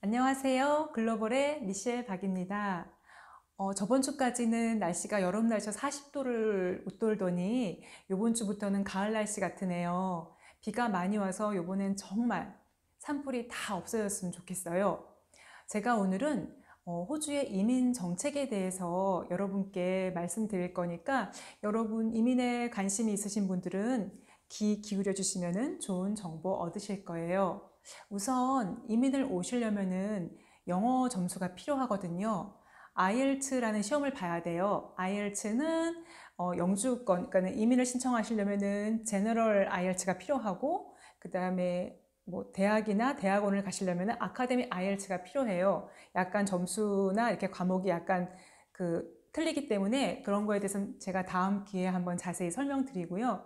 안녕하세요. 글로벌의 미셸 박입니다. 어, 저번 주까지는 날씨가 여름 날씨 40도를 웃돌더니 요번 주부터는 가을 날씨 같으네요. 비가 많이 와서 요번엔 정말 산불이 다 없어졌으면 좋겠어요. 제가 오늘은 어, 호주의 이민 정책에 대해서 여러분께 말씀드릴 거니까 여러분 이민에 관심이 있으신 분들은 귀 기울여 주시면 좋은 정보 얻으실 거예요. 우선 이민을 오시려면은 영어 점수가 필요하거든요. IELTS라는 시험을 봐야 돼요. IELTS는 어, 영주권, 그러니까 이민을 신청하시려면은 제너럴 IELTS가 필요하고 그 다음에 뭐 대학이나 대학원을 가시려면 아카데미 IELTS가 필요해요. 약간 점수나 이렇게 과목이 약간 그 틀리기 때문에 그런 거에 대해서는 제가 다음 기회에 한번 자세히 설명드리고요.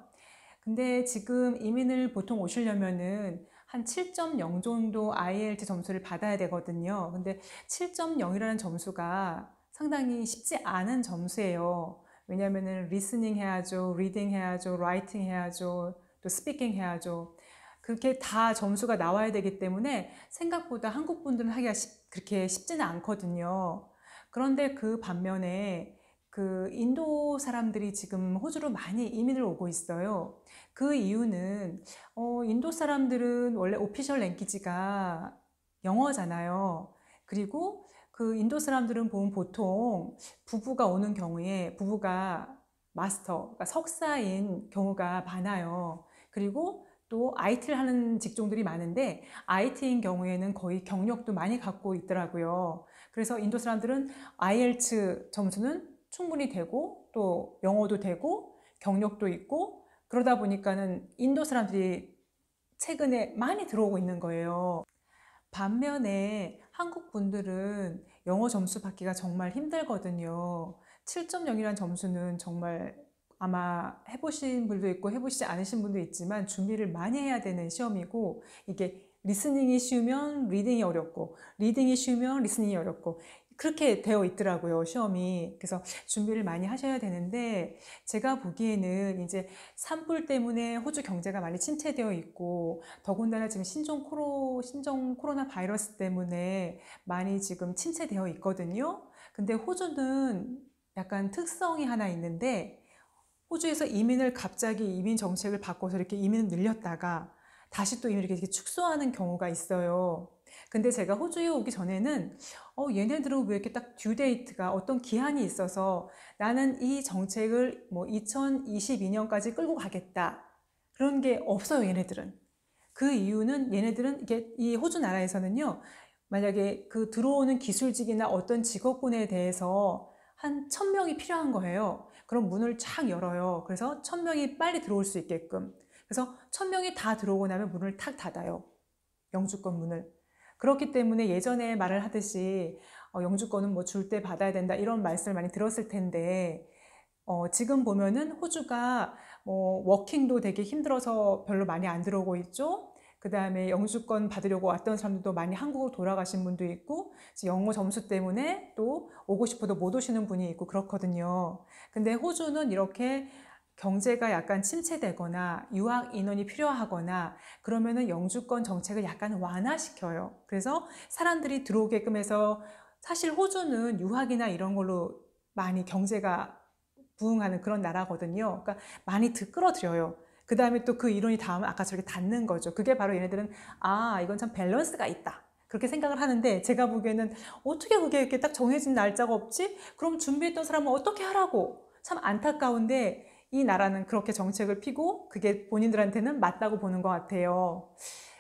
근데 지금 이민을 보통 오시려면은 한7.0 정도 IELTS 점수를 받아야 되거든요. 근데 7.0이라는 점수가 상당히 쉽지 않은 점수예요. 왜냐면은 리스닝 해야죠, 리딩 해야죠, 라이팅 해야죠, 또 스피킹 해야죠. 그렇게 다 점수가 나와야 되기 때문에 생각보다 한국 분들은 하기가 쉽, 그렇게 쉽지는 않거든요. 그런데 그 반면에 그 인도 사람들이 지금 호주로 많이 이민을 오고 있어요. 그 이유는 어, 인도 사람들은 원래 오피셜 랭귀지가 영어잖아요. 그리고 그 인도 사람들은 보면 보통 부부가 오는 경우에 부부가 마스터, 그러니까 석사인 경우가 많아요. 그리고 또 IT를 하는 직종들이 많은데 IT인 경우에는 거의 경력도 많이 갖고 있더라고요. 그래서 인도 사람들은 IELTS 점수는 충분히 되고 또 영어도 되고 경력도 있고 그러다 보니까는 인도 사람들이 최근에 많이 들어오고 있는 거예요. 반면에 한국 분들은 영어 점수 받기가 정말 힘들거든요. 7.0이라는 점수는 정말 아마 해보신 분도 있고 해보시지 않으신 분도 있지만 준비를 많이 해야 되는 시험이고 이게 리스닝이 쉬우면 리딩이 어렵고 리딩이 쉬우면 리스닝이 어렵고 그렇게 되어 있더라고요, 시험이. 그래서 준비를 많이 하셔야 되는데, 제가 보기에는 이제 산불 때문에 호주 경제가 많이 침체되어 있고, 더군다나 지금 신종 코로, 신종 코로나 바이러스 때문에 많이 지금 침체되어 있거든요. 근데 호주는 약간 특성이 하나 있는데, 호주에서 이민을 갑자기 이민 정책을 바꿔서 이렇게 이민을 늘렸다가, 다시 또 이렇게 축소하는 경우가 있어요. 근데 제가 호주에 오기 전에는 어, 얘네들은 왜 이렇게 딱 듀데이트가 어떤 기한이 있어서 나는 이 정책을 뭐 2022년까지 끌고 가겠다. 그런 게 없어요, 얘네들은. 그 이유는 얘네들은 이게 이 호주 나라에서는요. 만약에 그 들어오는 기술직이나 어떤 직업군에 대해서 한 천명이 필요한 거예요. 그럼 문을 쫙 열어요. 그래서 천명이 빨리 들어올 수 있게끔. 그래서 천명이다 들어오고 나면 문을 탁 닫아요. 영주권 문을. 그렇기 때문에 예전에 말을 하듯이 어, 영주권은 뭐 줄 때 받아야 된다 이런 말씀을 많이 들었을 텐데 어, 지금 보면은 호주가 뭐 워킹도 되게 힘들어서 별로 많이 안 들어오고 있죠. 그 다음에 영주권 받으려고 왔던 사람들도 많이 한국으로 돌아가신 분도 있고 영어 점수 때문에 또 오고 싶어도 못 오시는 분이 있고 그렇거든요. 근데 호주는 이렇게 경제가 약간 침체되거나 유학 인원이 필요하거나 그러면은 영주권 정책을 약간 완화시켜요. 그래서 사람들이 들어오게끔 해서 사실 호주는 유학이나 이런 걸로 많이 경제가 부흥하는 그런 나라거든요. 그러니까 많이 끌어들여요. 그 다음에 또 그 이론이 다음 아까 저렇게 닿는 거죠. 그게 바로 얘네들은 아 이건 참 밸런스가 있다. 그렇게 생각을 하는데 제가 보기에는 어떻게 그게 이렇게 딱 정해진 날짜가 없지? 그럼 준비했던 사람은 어떻게 하라고? 참 안타까운데 이 나라는 그렇게 정책을 피고 그게 본인들한테는 맞다고 보는 것 같아요.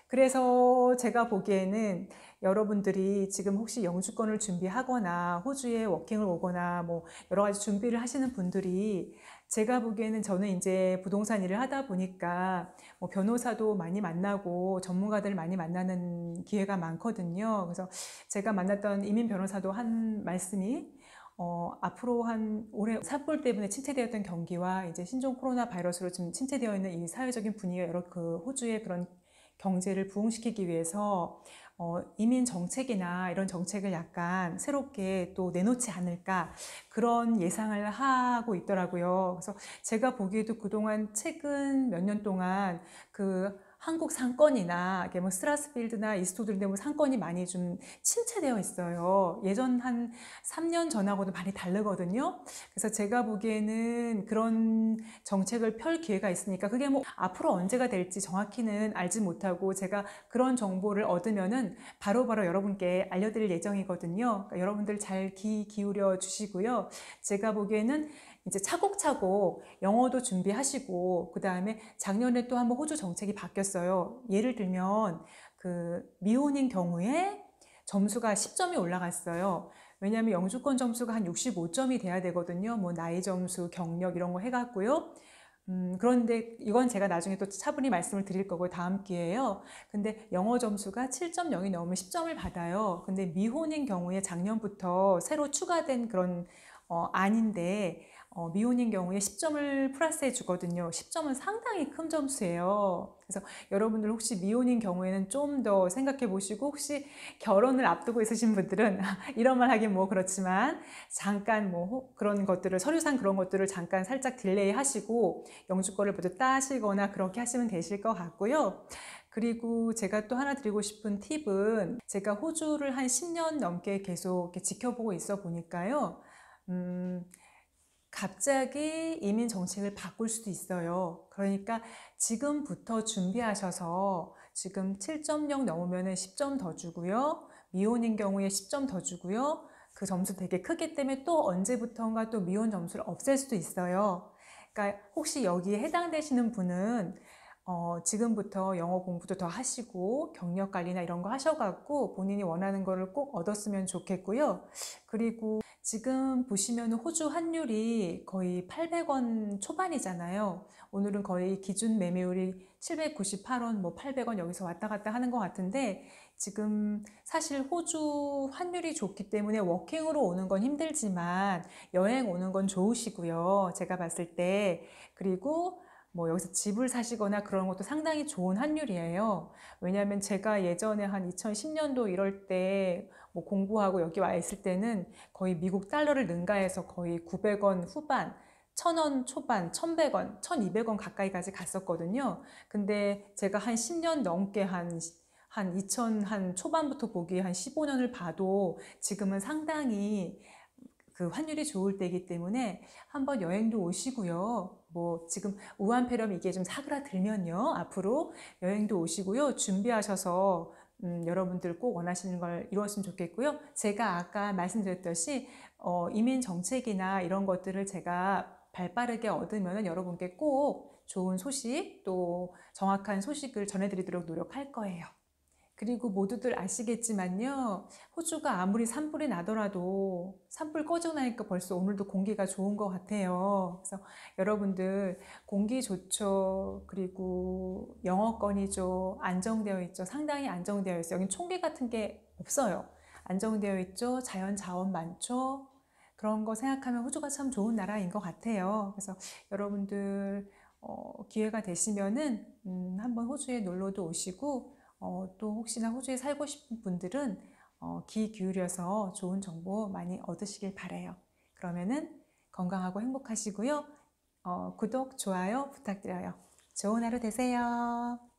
그래서 제가 보기에는 여러분들이 지금 혹시 영주권을 준비하거나 호주에 워킹을 오거나 뭐 여러 가지 준비를 하시는 분들이 제가 보기에는 저는 이제 부동산 일을 하다 보니까 뭐 변호사도 많이 만나고 전문가들 많이 만나는 기회가 많거든요. 그래서 제가 만났던 이민 변호사도 한 말씀이 어, 앞으로 한 올해 산불 때문에 침체되었던 경기와 이제 신종 코로나 바이러스로 지금 침체되어 있는 이 사회적인 분위기가 여러 그 호주의 그런 경제를 부흥시키기 위해서 어, 이민 정책이나 이런 정책을 약간 새롭게 또 내놓지 않을까 그런 예상을 하고 있더라고요. 그래서 제가 보기에도 그동안 최근 몇 년 동안 그 한국 상권이나 뭐 스트라스필드나 이스토드인데 뭐 상권이 많이 좀 침체되어 있어요. 예전 한 3년 전하고도 많이 다르거든요. 그래서 제가 보기에는 그런 정책을 펼 기회가 있으니까 그게 뭐 앞으로 언제가 될지 정확히는 알지 못하고 제가 그런 정보를 얻으면은 바로바로 바로 여러분께 알려드릴 예정이거든요. 그러니까 여러분들 잘 귀 기울여 주시고요. 제가 보기에는 이제 차곡차곡 영어도 준비하시고 그 다음에 작년에 또 한번 호주 정책이 바뀌었어요. 예를 들면 그 미혼인 경우에 점수가 10점이 올라갔어요. 왜냐하면 영주권 점수가 한 65점이 돼야 되거든요. 뭐 나이 점수, 경력 이런 거 해갖고요. 음, 그런데 이건 제가 나중에 또 차분히 말씀을 드릴 거고 다음 기회에요. 근데 영어 점수가 7.0이 넘으면 10점을 받아요. 근데 미혼인 경우에 작년부터 새로 추가된 그런 어, 아닌데 어, 미혼인 경우에 10점을 플러스해 주거든요. 10점은 상당히 큰 점수예요. 그래서 여러분들 혹시 미혼인 경우에는 좀 더 생각해 보시고 혹시 결혼을 앞두고 있으신 분들은 이런 말 하긴 뭐 그렇지만 잠깐 뭐 그런 것들을 서류상 그런 것들을 잠깐 살짝 딜레이 하시고 영주 권을 모두 따시거나 그렇게 하시면 되실 것 같고요. 그리고 제가 또 하나 드리고 싶은 팁은 제가 호주를 한 10년 넘게 계속 지켜보고 있어 보니까요. 음, 갑자기 이민 정책을 바꿀 수도 있어요. 그러니까 지금부터 준비하셔서 지금 7.0 넘으면 10점 더 주고요. 미혼인 경우에 10점 더 주고요. 그 점수 되게 크기 때문에 또 언제부턴가 또 미혼 점수를 없앨 수도 있어요. 그러니까 혹시 여기에 해당되시는 분은 어, 지금부터 영어 공부도 더 하시고 경력 관리나 이런 거 하셔갖고 본인이 원하는 거를 꼭 얻었으면 좋겠고요. 그리고 지금 보시면 호주 환율이 거의 800원 초반이잖아요. 오늘은 거의 기준 매매율이 798원, 뭐 800원 여기서 왔다 갔다 하는 것 같은데 지금 사실 호주 환율이 좋기 때문에 워킹으로 오는 건 힘들지만 여행 오는 건 좋으시고요. 제가 봤을 때. 그리고 뭐 여기서 집을 사시거나 그런 것도 상당히 좋은 환율이에요. 왜냐하면 제가 예전에 한 2010년도 이럴 때뭐 공부하고 여기 와 있을 때는 거의 미국 달러를 능가해서 거의 900원 후반, 1000원 초반, 1100원, 1200원 가까이까지 갔었거든요. 근데 제가 한 10년 넘게 한, 한 2000, 한 초반부터 보기 한 15년을 봐도 지금은 상당히 그 환율이 좋을 때이기 때문에 한번 여행도 오시고요. 뭐 지금 우한폐렴 이게 좀 사그라들면요. 앞으로 여행도 오시고요. 준비하셔서 음, 여러분들 꼭 원하시는 걸 이루었으면 좋겠고요. 제가 아까 말씀드렸듯이 어, 이민 정책이나 이런 것들을 제가 발빠르게 얻으면 여러분께 꼭 좋은 소식 또 정확한 소식을 전해드리도록 노력할 거예요. 그리고 모두들 아시겠지만요. 호주가 아무리 산불이 나더라도 산불 꺼져나니까 벌써 오늘도 공기가 좋은 것 같아요. 그래서 여러분들 공기 좋죠. 그리고 영어권이죠. 안정되어 있죠. 상당히 안정되어 있어요. 여기 총기 같은 게 없어요. 안정되어 있죠. 자연 자원 많죠. 그런 거 생각하면 호주가 참 좋은 나라인 것 같아요. 그래서 여러분들 어, 기회가 되시면은 음, 한번 호주에 놀러도 오시고 어, 또 혹시나 호주에 살고 싶은 분들은 어, 귀 기울여서 좋은 정보 많이 얻으시길 바래요. 그러면은 건강하고 행복하시고요. 어, 구독, 좋아요 부탁드려요. 좋은 하루 되세요.